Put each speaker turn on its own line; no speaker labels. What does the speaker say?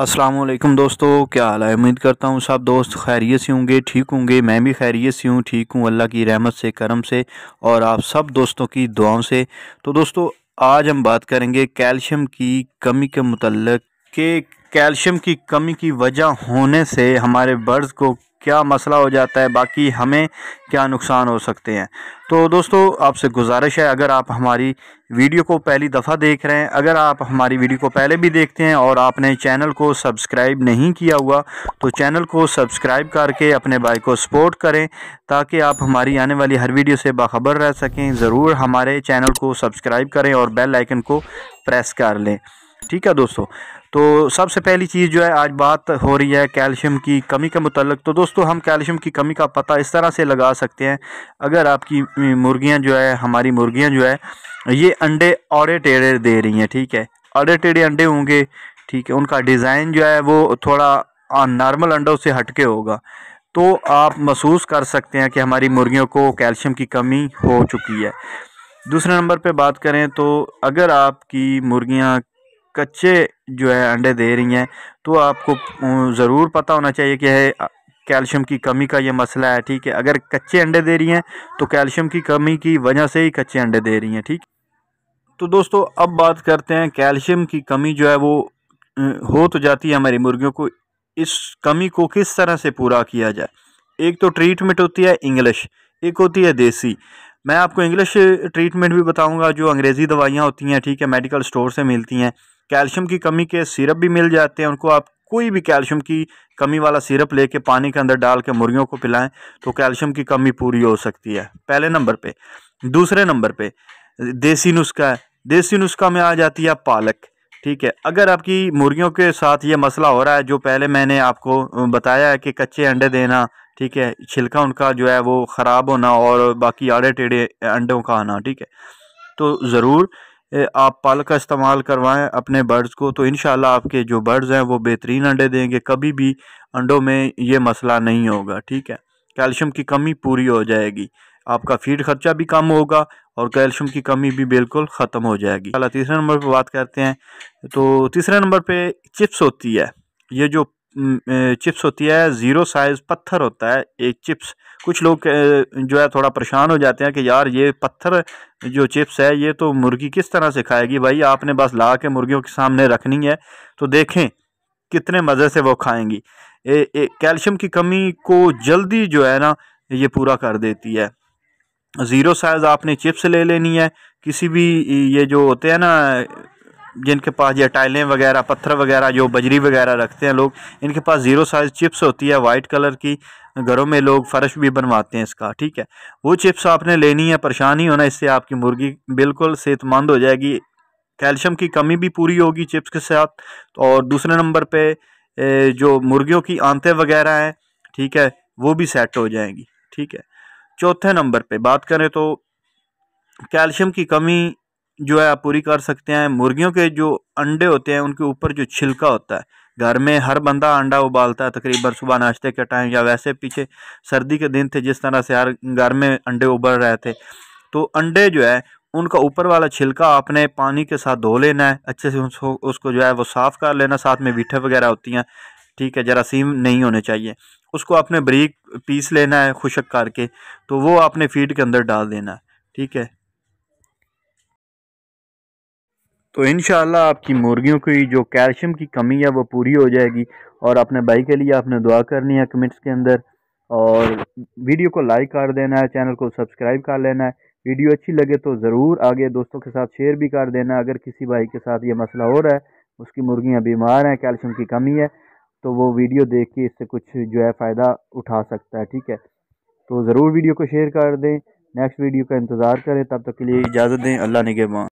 असलम दोस्तों क्या हाल है उम्मीद करता हूँ सब दोस्त खैरियत से होंगे ठीक होंगे मैं भी खैरियत से हूँ ठीक हूँ अल्लाह की रहमत से करम से और आप सब दोस्तों की दुआओं से तो दोस्तों आज हम बात करेंगे कैल्शियम की कमी के मतलब के कैल्शियम की कमी की वजह होने से हमारे बर्ड्स को क्या मसला हो जाता है बाकी हमें क्या नुकसान हो सकते हैं तो दोस्तों आपसे गुजारिश है अगर आप हमारी वीडियो को पहली दफ़ा देख रहे हैं अगर आप हमारी वीडियो को पहले भी देखते हैं और आपने चैनल को सब्सक्राइब नहीं किया हुआ तो चैनल को सब्सक्राइब करके अपने भाई को सपोर्ट करें ताकि आप हमारी आने वाली हर वीडियो से बाखबर रह सकें ज़रूर हमारे चैनल को सब्सक्राइब करें और बेल आइकन को प्रेस कर लें ठीक है दोस्तों तो सबसे पहली चीज़ जो है आज बात हो रही है कैल्शियम की कमी के मतलब तो दोस्तों हम कैल्शियम की कमी का पता इस तरह से लगा सकते हैं अगर आपकी मुर्गियां जो है हमारी मुर्गियां जो है ये अंडे औरे टेढ़े दे रही हैं ठीक है औरे टेढ़े अंडे होंगे ठीक है उनका डिज़ाइन जो है वो थोड़ा नॉर्मल अंडों से हटके होगा तो आप महसूस कर सकते हैं कि हमारी मुर्गियों को कैल्शियम की कमी हो चुकी है दूसरे नंबर पे बात करें तो अगर आपकी मुर्गियाँ कच्चे जो है अंडे दे रही हैं तो आपको ज़रूर पता होना चाहिए कि है कैल्शियम की कमी का ये मसला है ठीक है अगर कच्चे अंडे दे रही हैं तो कैल्शियम की कमी की वजह से ही कच्चे अंडे दे रही हैं ठीक तो दोस्तों अब बात करते हैं कैल्शियम की कमी जो है वो हो तो जाती है हमारी मुर्गियों को इस कमी को किस तरह से पूरा किया जाए एक तो ट्रीटमेंट होती है इंग्लिश एक होती है देसी मैं आपको इंग्लिश ट्रीटमेंट भी बताऊंगा जो अंग्रेज़ी दवाइयाँ होती हैं ठीक है मेडिकल स्टोर से मिलती हैं कैल्शियम की कमी के सिरप भी मिल जाते हैं उनको आप कोई भी कैल्शियम की कमी वाला सिरप लेके पानी के अंदर डाल के मुर्गियों को पिलाएं तो कैल्शियम की कमी पूरी हो सकती है पहले नंबर पे दूसरे नंबर पे देसी नुस्खा है देसी नुस्खा में आ जाती है पालक ठीक है अगर आपकी मुर्गियों के साथ ये मसला हो रहा है जो पहले मैंने आपको बताया है कि कच्चे अंडे देना ठीक है छिलका उनका जो है वो ख़राब होना और बाकी आड़े टेढ़े अंडों का आना ठीक है तो ज़रूर आप पल का इस्तेमाल करवाएं अपने बर्ड्स को तो इन आपके जो बर्ड्स हैं वो बेहतरीन अंडे देंगे कभी भी अंडों में ये मसला नहीं होगा ठीक है कैल्शियम की कमी पूरी हो जाएगी आपका फीड खर्चा भी कम होगा और कैल्शियम की कमी भी बिल्कुल ख़त्म हो जाएगी अला तीसरे नंबर पर बात करते हैं तो तीसरे नंबर पर चिप्स होती है ये जो चिप्स होती है ज़ीरो साइज़ पत्थर होता है एक चिप्स कुछ लोग जो है थोड़ा परेशान हो जाते हैं कि यार ये पत्थर जो चिप्स है ये तो मुर्गी किस तरह से खाएगी भाई आपने बस ला के मुर्गियों के सामने रखनी है तो देखें कितने मज़े से वो खाएंगी ए, ए, कैल्शियम की कमी को जल्दी जो है ना ये पूरा कर देती है ज़ीरो साइज़ आपने चिप्स ले लेनी है किसी भी ये जो होते हैं ना जिनके पास या टाइलें वगैरह पत्थर वगैरह जो बजरी वगैरह रखते हैं लोग इनके पास ज़ीरो साइज़ चिप्स होती है वाइट कलर की घरों में लोग फर्श भी बनवाते हैं इसका ठीक है वो चिप्स आपने लेनी है परेशान ही होना इससे आपकी मुर्गी बिल्कुल सेहतमंद हो जाएगी कैल्शियम की कमी भी पूरी होगी चिप्स के साथ और दूसरे नंबर पर जो मुर्गियों की आंतें वगैरह हैं ठीक है वो भी सेट हो जाएंगी ठीक है चौथे नंबर पर बात करें तो कैल्शियम की कमी जो है आप पूरी कर सकते हैं मुर्गियों के जो अंडे होते हैं उनके ऊपर जो छिलका होता है घर में हर बंदा अंडा उबालता है तकरीबन सुबह नाश्ते के टाइम या वैसे पीछे सर्दी के दिन थे जिस तरह से हर घर में अंडे उबल रहे थे तो अंडे जो है उनका ऊपर वाला छिलका आपने पानी के साथ धो लेना है अच्छे से उसको उसको जो है वो साफ़ कर लेना साथ में बीठे वगैरह होती हैं ठीक है जरासीम नहीं होने चाहिए उसको आपने बरीक पीस लेना है खुशक करके तो वो आपने फीड के अंदर डाल देना है ठीक है तो इन आपकी मुर्गियों की जो कैल्शियम की कमी है वो पूरी हो जाएगी और अपने भाई के लिए आपने दुआ करनी है कमेंट्स के अंदर और वीडियो को लाइक कर देना है चैनल को सब्सक्राइब कर लेना है वीडियो अच्छी लगे तो ज़रूर आगे दोस्तों के साथ शेयर भी कर देना अगर किसी भाई के साथ ये मसला हो रहा है उसकी मुर्गियाँ बीमार हैं कैल्शियम की कमी है तो वो वीडियो देख के इससे कुछ जो है फ़ायदा उठा सकता है ठीक है तो ज़रूर वीडियो को शेयर कर दें नेक्स्ट वीडियो का इंतज़ार करें तब तक के लिए इजाज़त दें अल्लाह ने